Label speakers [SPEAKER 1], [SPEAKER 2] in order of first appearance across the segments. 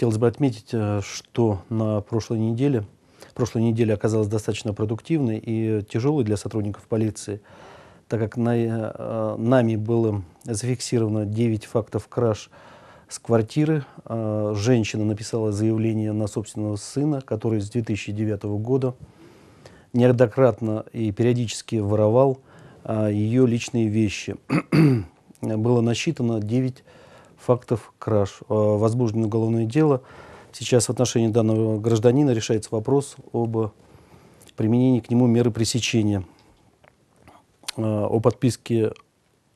[SPEAKER 1] хотелось бы отметить, э, что на прошлой неделе, прошлой неделе оказалась достаточно продуктивной и тяжелой для сотрудников полиции, так как на, э, нами было зафиксировано 9 фактов краж с квартиры. Э, женщина написала заявление на собственного сына, который с 2009 года неоднократно и периодически воровал ее личные вещи. Было насчитано 9 фактов краж. Э, Возбуждено уголовное дело. Сейчас в отношении данного гражданина решается вопрос об применении к нему меры пресечения, э, о подписке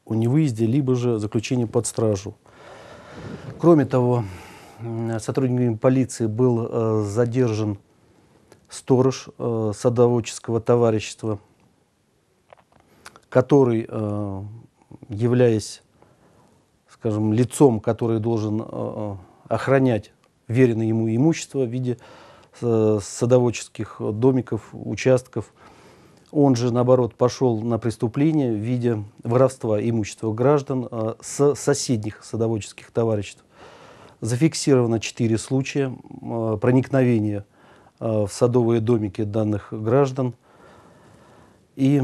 [SPEAKER 1] о невыезде, либо же заключении под стражу. Кроме того, сотрудниками полиции был э, задержан сторож садоводческого товарищества, который, являясь скажем, лицом, который должен э, э, охранять веренное ему имущество в виде э, садоводческих домиков, участков. Он же, наоборот, пошел на преступление в виде воровства имущества граждан с соседних садоводческих товариществ. Зафиксировано четыре случая проникновения в садовые домики данных граждан. И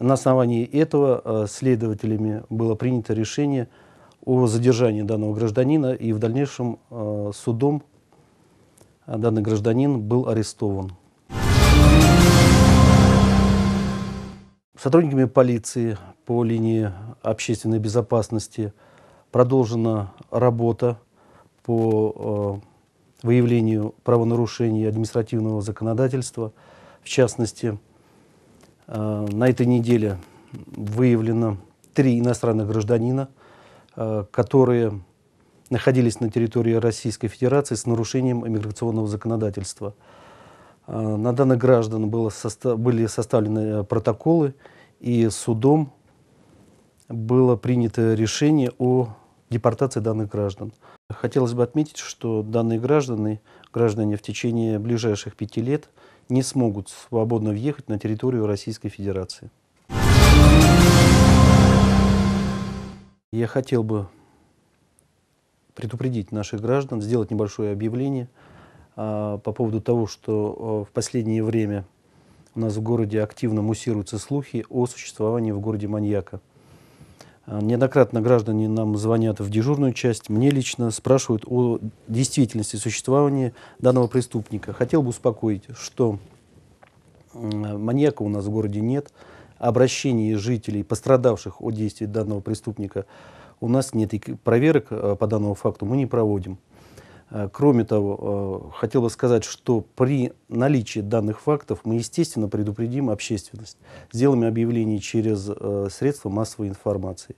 [SPEAKER 1] на основании этого следователями было принято решение – о задержании данного гражданина, и в дальнейшем э, судом данный гражданин был арестован. Сотрудниками полиции по линии общественной безопасности продолжена работа по э, выявлению правонарушений административного законодательства. В частности, э, на этой неделе выявлено три иностранных гражданина – Э, которые находились на территории Российской Федерации с нарушением иммиграционного законодательства. Э, на данных граждан было были составлены э, протоколы, и судом было принято решение о депортации данных граждан. Хотелось бы отметить, что данные граждане, граждане в течение ближайших пяти лет не смогут свободно въехать на территорию Российской Федерации. Я хотел бы предупредить наших граждан, сделать небольшое объявление а, по поводу того, что а, в последнее время у нас в городе активно муссируются слухи о существовании в городе маньяка. А, неоднократно граждане нам звонят в дежурную часть, мне лично спрашивают о действительности существования данного преступника. Хотел бы успокоить, что маньяка у нас в городе нет, обращений жителей, пострадавших от действий данного преступника, у нас нет и проверок э, по данному факту, мы не проводим. Э, кроме того, э, хотел бы сказать, что при наличии данных фактов мы, естественно, предупредим общественность. Сделаем объявление через средства массовой информации.